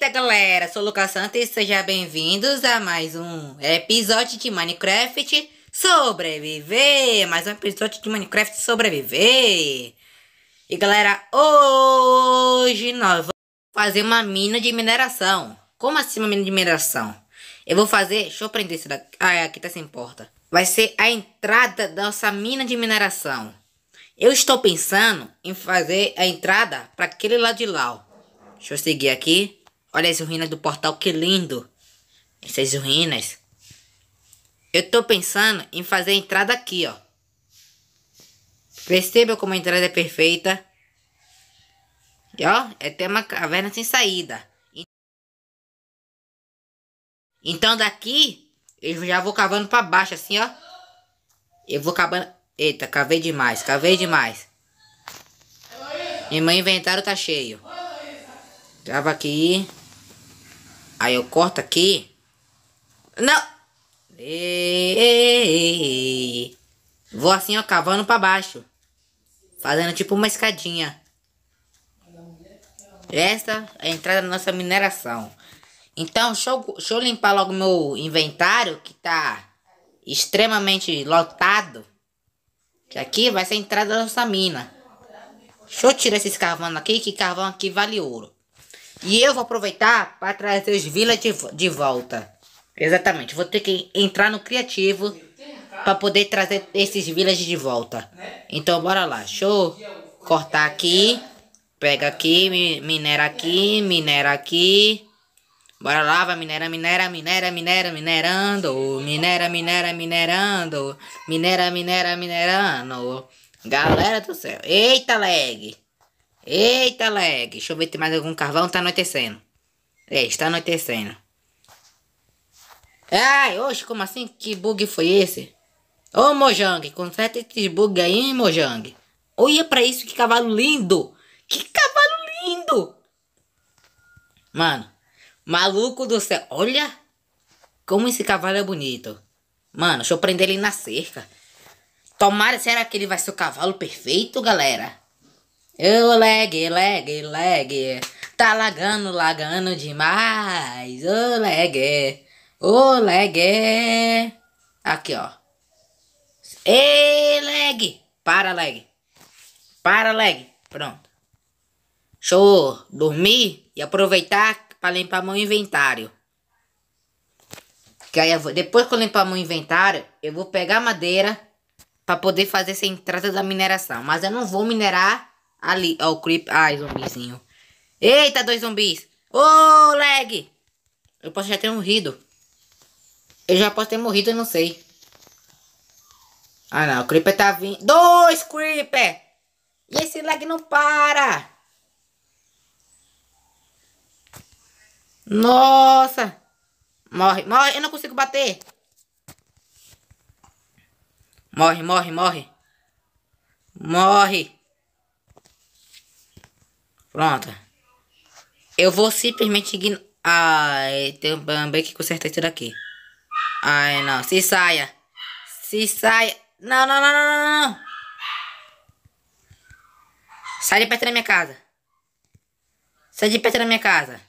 Eita galera, sou o Lucas Santos e sejam bem-vindos a mais um episódio de Minecraft Sobreviver. Mais um episódio de Minecraft Sobreviver. E galera, hoje nós vamos fazer uma mina de mineração. Como assim uma mina de mineração? Eu vou fazer, deixa eu prender isso daqui. Ah, é, aqui tá sem porta. Vai ser a entrada da nossa mina de mineração. Eu estou pensando em fazer a entrada para aquele lado de lá. Ó. Deixa eu seguir aqui. Olha as ruínas do portal, que lindo. Essas ruínas. Eu tô pensando em fazer a entrada aqui, ó. Perceba como a entrada é perfeita. E ó, é até uma caverna sem saída. Então daqui, eu já vou cavando pra baixo, assim, ó. Eu vou cavando... Eita, cavei demais, cavei demais. E meu inventário tá cheio. Trava aqui. Aí eu corto aqui. Não! Ei, ei, ei. Vou assim, ó, cavando pra baixo. Fazendo tipo uma escadinha. Esta é a entrada da nossa mineração. Então, deixa eu, deixa eu limpar logo meu inventário, que tá extremamente lotado. Que aqui vai ser a entrada da nossa mina. Deixa eu tirar esses carvão aqui, que carvão aqui vale ouro. E eu vou aproveitar para trazer os Village de, de volta. Exatamente, vou ter que entrar no criativo para poder trazer esses Village de volta. Então bora lá, show? Cortar aqui, pega aqui, minera aqui, minera aqui. Bora lá, vai minera, minera, minera, minera, minerando. Minera, minera, minerando. Minera, minera, minerando. Galera do céu. Eita, lag. Eita, lag. Deixa eu ver se tem mais algum carvão. Tá anoitecendo. É, está anoitecendo. Ai, oxe, como assim? Que bug foi esse? Ô, Mojang, conserta esse bug aí, Mojang. Olha pra isso, que cavalo lindo. Que cavalo lindo. Mano, maluco do céu. Olha como esse cavalo é bonito. Mano, deixa eu prender ele na cerca. Tomara, será que ele vai ser o cavalo perfeito, galera? Eu lag, lag, lag. Tá lagando, lagando demais. Ô lag. Ô lag. Aqui, ó. Ei, lag. Para, lag. Para, lag. Pronto. Show. Dormir e aproveitar para limpar meu inventário. Que aí vou, depois que eu limpar meu inventário, eu vou pegar madeira para poder fazer essa entrada da mineração. Mas eu não vou minerar Ali, ó, o creep. Ai, zumbizinho. Eita, dois zumbis. Ô, oh, lag! Eu posso já ter morrido. Eu já posso ter morrido, eu não sei. Ah, não. O Creeper tá vindo. Dois Creeper! E esse lag não para! Nossa! Morre, morre. Eu não consigo bater. Morre, morre, morre. Morre. Pronto. Eu vou simplesmente ignorar. Ai, tem também que consertar isso daqui. Ai, não. Se saia. Se saia. Não, não, não, não, não, não. Sai de perto da minha casa. Sai de perto da minha casa.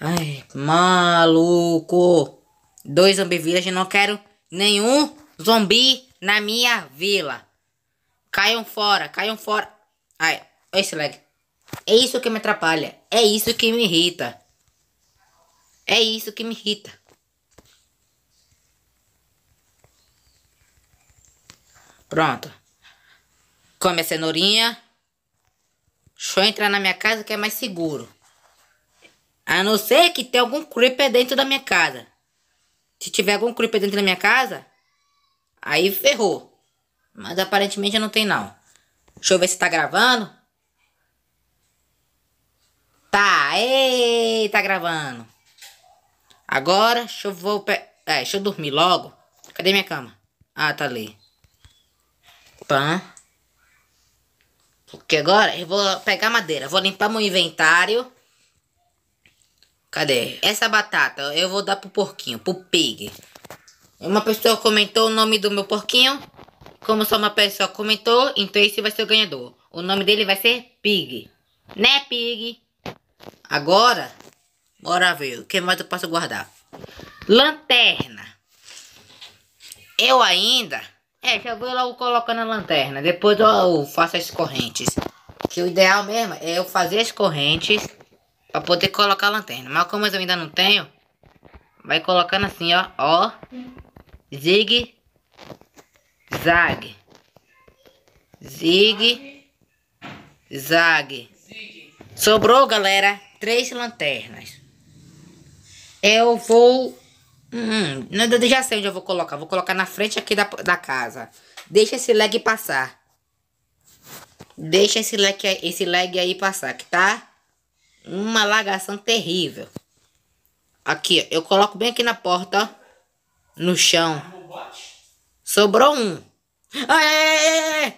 Ai, maluco. Dois zombi village, não quero nenhum zumbi na minha vila. Caiam fora, caiam fora. Ai, olha esse lag. É isso que me atrapalha. É isso que me irrita. É isso que me irrita. Pronto. Come a cenourinha. Deixa eu entrar na minha casa que é mais seguro. A não ser que tenha algum creeper dentro da minha casa. Se tiver algum creeper dentro da minha casa, aí ferrou. Mas aparentemente não tem não. Deixa eu ver se tá gravando. Tá, ei, tá gravando. Agora, deixa eu vou pe... é, deixa eu dormir logo. Cadê minha cama? Ah, tá ali. Pã. Porque agora eu vou pegar madeira, vou limpar meu inventário. Cadê? Essa batata eu vou dar pro porquinho, pro pig. Uma pessoa comentou o nome do meu porquinho. Como só uma pessoa comentou, então esse vai ser o ganhador. O nome dele vai ser Pig. Né, Pig? Agora, bora ver o que mais eu posso guardar. Lanterna. Eu ainda... É, já vou logo colocando a lanterna. Depois eu faço as correntes. Que o ideal mesmo é eu fazer as correntes para poder colocar a lanterna. Mas como eu ainda não tenho, vai colocando assim, ó. Ó. Zig Zag. Zig. Zag. Sobrou, galera, três lanternas. Eu vou... Hum, já sei onde eu vou colocar. Vou colocar na frente aqui da, da casa. Deixa esse lag passar. Deixa esse lag, esse lag aí passar, que tá uma lagação terrível. Aqui, eu coloco bem aqui na porta, ó, no chão. Sobrou um. Aê!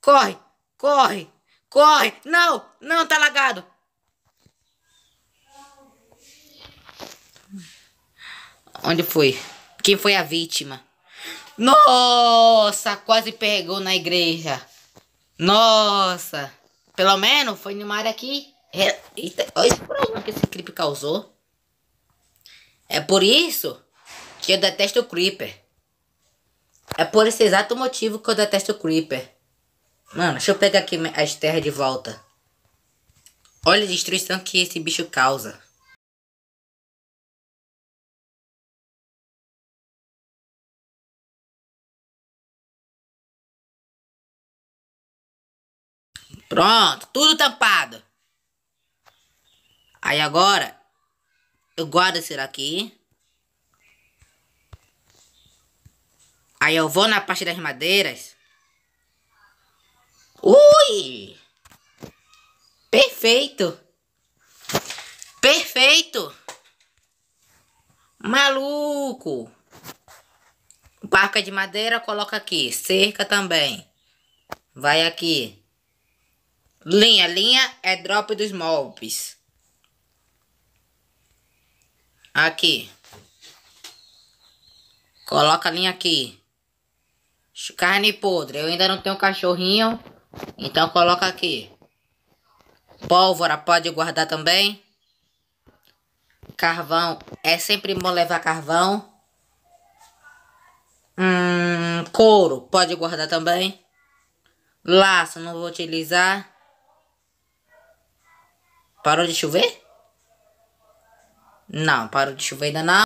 Corre, corre, corre. Não, não, tá lagado. Onde foi? Quem foi a vítima? Nossa, quase pegou na igreja. Nossa. Pelo menos foi numa área aqui. É, eita, olha esse problema que esse creeper causou. É por isso que eu detesto o Creeper. É por esse exato motivo que eu detesto o Creeper. Mano, deixa eu pegar aqui as terras de volta. Olha a destruição que esse bicho causa. Pronto, tudo tampado. Aí agora, eu guardo esse daqui. Aí eu vou na parte das madeiras. Ui! Perfeito! Perfeito! Maluco! Barca de madeira, coloca aqui. Cerca também. Vai aqui. Linha, linha é drop dos mobs. Aqui. Coloca a linha aqui. Carne podre. Eu ainda não tenho cachorrinho. Então coloca aqui. Pólvora pode guardar também. Carvão. É sempre bom levar carvão. Hum, couro. Pode guardar também. Laço. Não vou utilizar. Parou de chover? Não, parou de chover ainda não.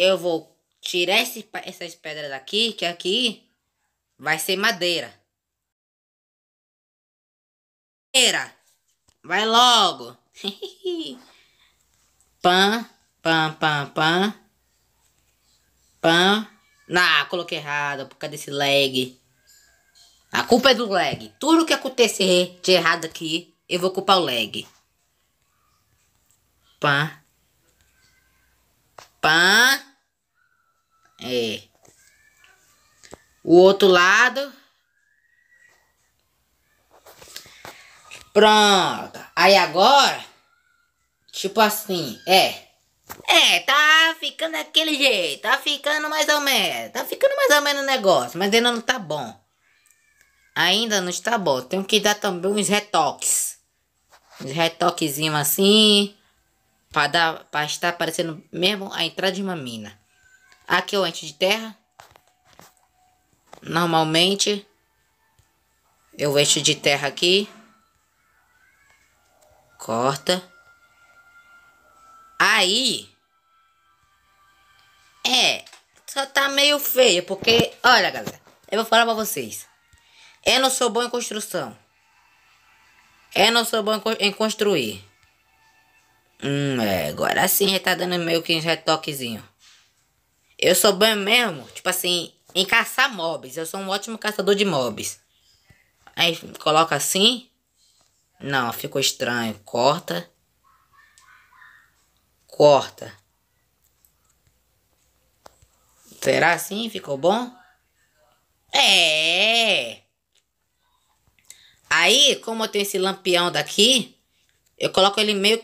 eu vou tirar esse, essas pedras daqui, que aqui vai ser madeira. Madeira. Vai logo. pam, pam, pam, pam. Pam. Ah, coloquei errado por causa desse lag. A culpa é do lag. Tudo que acontecer de errado aqui, eu vou culpar o lag. Pam. É. O outro lado. Pronto. Aí agora, tipo assim, é. É, tá ficando daquele jeito, tá ficando mais ou menos, tá ficando mais ou menos o negócio, mas ainda não tá bom. Ainda não está bom, tenho que dar também uns retoques. Uns retoquezinhos assim, para, dar, para estar parecendo mesmo a entrada de uma mina. Aqui eu é o ente de terra. Normalmente, eu encho de terra aqui. Corta. Aí. É, só tá meio feio, porque, olha galera, eu vou falar pra vocês. Eu não sou bom em construção. Eu não sou bom em construir. Hum, é, agora sim já tá dando meio que um retoquezinho. Eu sou bom mesmo, tipo assim, em caçar mobs. Eu sou um ótimo caçador de mobs. Aí coloca assim. Não, ficou estranho. Corta. Corta. Será assim? Ficou bom? É! Aí, como eu tenho esse lampião daqui, eu coloco ele meio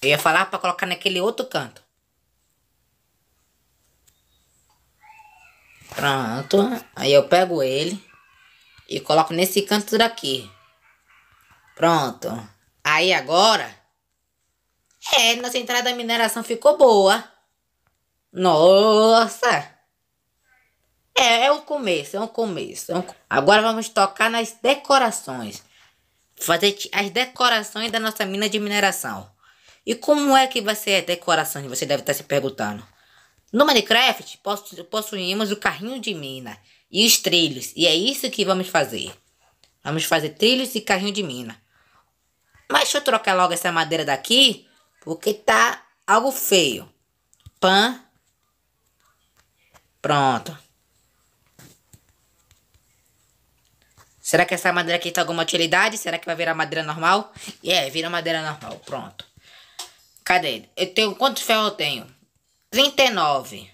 eu ia falar para colocar naquele outro canto. Pronto. Aí eu pego ele e coloco nesse canto daqui. Pronto. Aí agora... É, nossa entrada da mineração ficou boa. Nossa! É, é um começo, é um começo. É um... Agora vamos tocar nas decorações. Fazer as decorações da nossa mina de mineração. E como é que vai ser a decoração? Você deve estar se perguntando. No Minecraft, possuímos o carrinho de mina e os trilhos. E é isso que vamos fazer. Vamos fazer trilhos e carrinho de mina. Mas deixa eu trocar logo essa madeira daqui, porque tá algo feio. Pan. Pronto. Será que essa madeira aqui tem tá alguma utilidade? Será que vai virar madeira normal? É, yeah, vira madeira normal. Pronto. Cadê? ele? Eu tenho quantos ferros eu tenho? 39.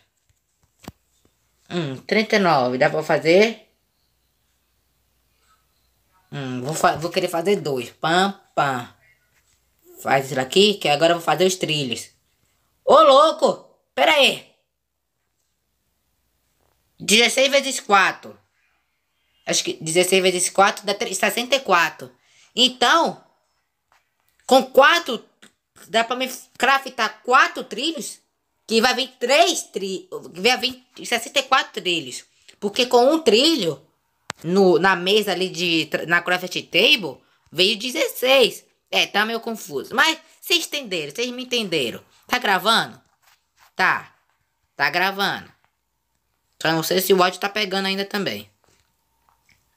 Hum, 39. Dá pra fazer? Hum, vou, fa vou querer fazer dois. Pam, pam. Faz isso aqui, que agora eu vou fazer os trilhos. Ô, louco! Pera aí. 16 vezes 4. Acho que 16 vezes 4 dá 64. Então, com 4 dá pra me craftar quatro trilhos, que vai vir três trilhos, vai vir 64 trilhos. Porque com um trilho, no, na mesa ali de, na craft table, veio 16. É, tá meio confuso. Mas vocês entenderam, vocês me entenderam. Tá gravando? Tá. Tá gravando. Só não sei se o áudio tá pegando ainda também.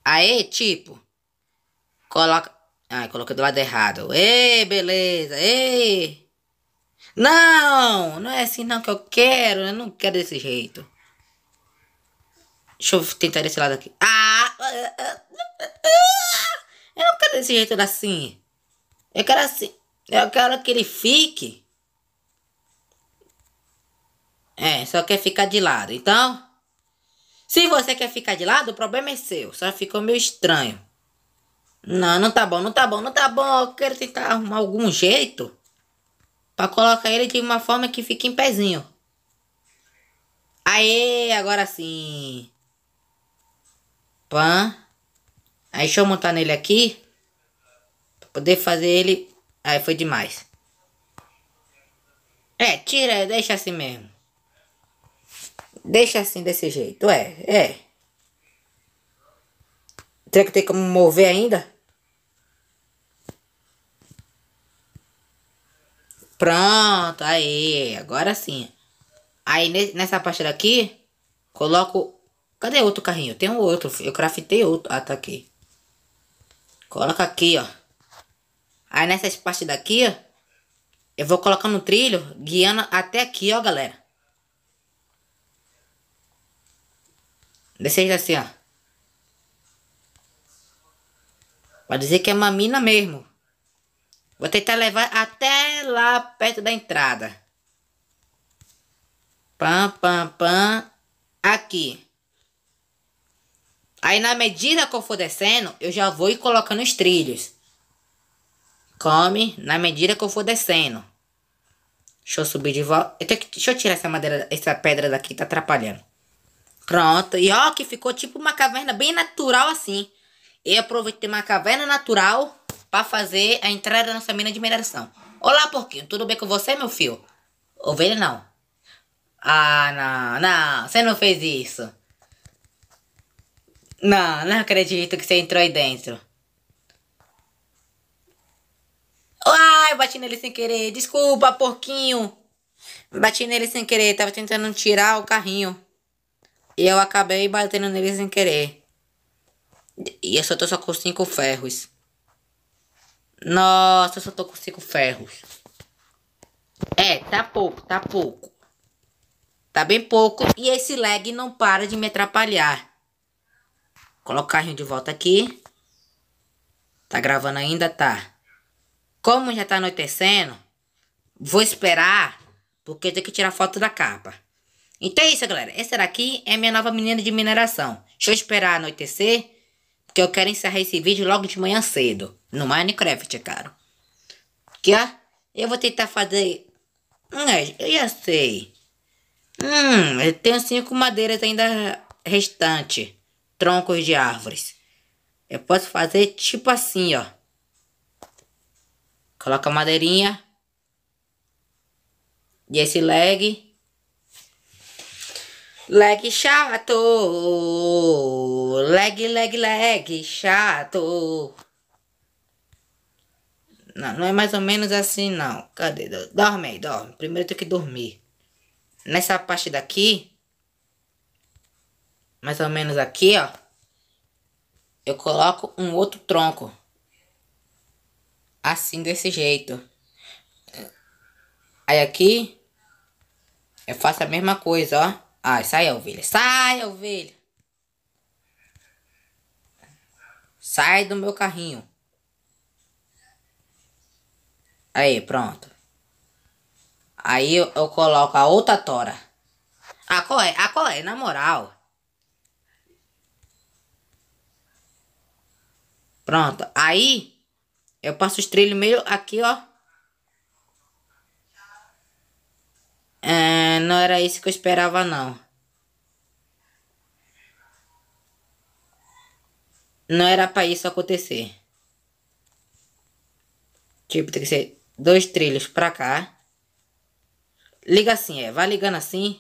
Aí, tipo, coloca. Ah, coloquei do lado errado. Ei, beleza, ei. Não, não é assim não que eu quero. Eu não quero desse jeito. Deixa eu tentar desse lado aqui. Ah! Eu não quero desse jeito assim. Eu quero assim. Eu quero que ele fique. É, só quer ficar de lado. Então, se você quer ficar de lado, o problema é seu. Só ficou meio estranho. Não, não tá bom, não tá bom, não tá bom. Eu quero tentar arrumar algum jeito para colocar ele de uma forma que fique em pezinho. Aê, agora sim. Pã. Aí deixa eu montar nele aqui. Pra poder fazer ele. Aí foi demais. É, tira, deixa assim mesmo. Deixa assim desse jeito, é, é. Será que tem como mover ainda? Pronto, aí, agora sim. Aí nessa parte daqui, coloco... Cadê outro carrinho? Tem um outro, eu craftei outro. Ah, tá aqui. Coloca aqui, ó. Aí nessa parte daqui, ó. Eu vou colocar no trilho, guiando até aqui, ó, galera. Desse jeito assim, ó. Pra dizer que é mamina mesmo. Vou tentar levar até lá perto da entrada. Pam, pam, pam. Aqui. Aí na medida que eu for descendo, eu já vou ir colocando os trilhos. Come na medida que eu for descendo. Deixa eu subir de volta. Eu que, deixa eu tirar essa madeira, essa pedra daqui, tá atrapalhando. Pronto. E ó, que ficou tipo uma caverna bem natural assim. Eu aproveitei uma caverna natural para fazer a entrada da nossa mina de mineração. Olá, porquinho, tudo bem com você, meu filho? Ovelha não. Ah, não, não, você não fez isso. Não, não acredito que você entrou aí dentro. Ai, bati nele sem querer. Desculpa, porquinho. Bati nele sem querer. Tava tentando tirar o carrinho. E eu acabei batendo nele sem querer. E eu só tô só com cinco ferros. Nossa, eu só tô com cinco ferros. É, tá pouco, tá pouco. Tá bem pouco. E esse lag não para de me atrapalhar. Colocar carrinho de volta aqui. Tá gravando ainda? Tá. Como já tá anoitecendo, vou esperar, porque tenho que tirar foto da capa. Então é isso, galera. Essa daqui é minha nova menina de mineração. Deixa eu esperar anoitecer, porque eu quero encerrar esse vídeo logo de manhã cedo no Minecraft, é caro. Que ó, eu vou tentar fazer... Hum, é, eu já sei. Hum, eu tenho cinco madeiras ainda restante. Troncos de árvores. Eu posso fazer tipo assim, ó. Coloca a madeirinha. E esse leg. Leg chato. Leg, leg, leg chato. Não, não é mais ou menos assim, não. Cadê? Dorme aí, dorme. Primeiro eu tenho que dormir. Nessa parte daqui, mais ou menos aqui, ó. Eu coloco um outro tronco. Assim, desse jeito. Aí aqui, eu faço a mesma coisa, ó. Ai, sai, ovelha. Sai, ovelha. Sai do meu carrinho. Aí, pronto. Aí eu, eu coloco a outra tora. Ah, qual é? Ah, qual é? Na moral. Pronto. Aí, eu passo os trilhos meio aqui, ó. É, não era isso que eu esperava, não. Não era pra isso acontecer. Tipo, tem que ser dois trilhos pra cá. Liga assim, é. Vai ligando assim.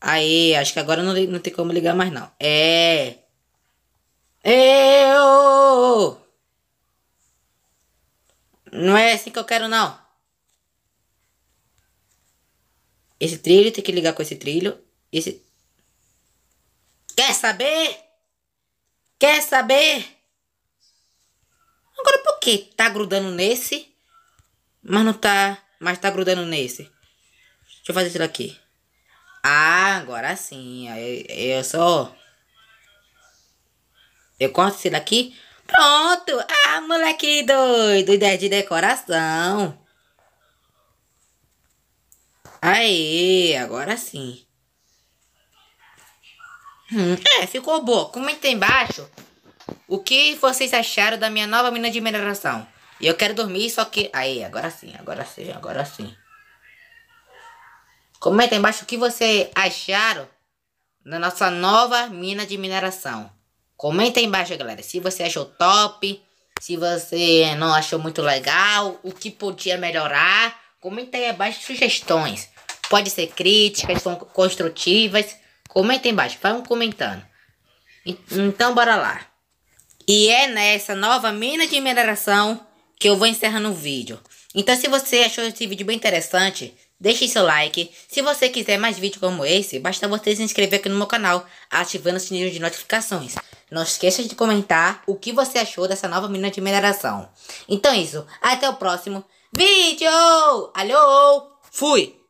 Aí, acho que agora não, não tem como ligar mais, não. É. Eu. Não é assim que eu quero, não. Esse trilho tem que ligar com esse trilho. Esse. Quer saber? Quer saber? Agora por que tá grudando nesse? Mas não tá. Mas tá grudando nesse. Deixa eu fazer isso daqui. Ah, agora sim. Eu, eu só. Eu corto isso daqui. Pronto! Ah, moleque doido! Ideia de decoração. Aí, agora sim. Hum, é, ficou boa. Comenta embaixo o que vocês acharam da minha nova mina de mineração. E eu quero dormir, só que... Aí, agora sim, agora sim, agora sim. Comenta embaixo o que você acharam da nossa nova mina de mineração. Comenta embaixo, galera, se você achou top, se você não achou muito legal, o que podia melhorar. Comenta aí embaixo sugestões. Pode ser críticas, são construtivas. Comenta embaixo, vai um comentando. Então, bora lá. E é nessa nova mina de mineração que eu vou encerrando o vídeo. Então se você achou esse vídeo bem interessante, deixe seu like. Se você quiser mais vídeos como esse, basta você se inscrever aqui no meu canal, ativando o sininho de notificações. Não esqueça de comentar o que você achou dessa nova mina de mineração. Então é isso, até o próximo vídeo! Alô! Fui!